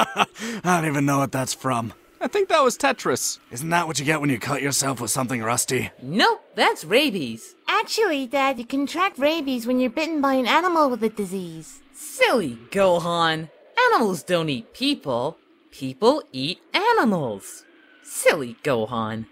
I don't even know what that's from. I think that was Tetris. Isn't that what you get when you cut yourself with something rusty? Nope, that's rabies. Actually, Dad, you contract rabies when you're bitten by an animal with a disease. Silly Gohan. Animals don't eat people. People eat animals. Silly Gohan.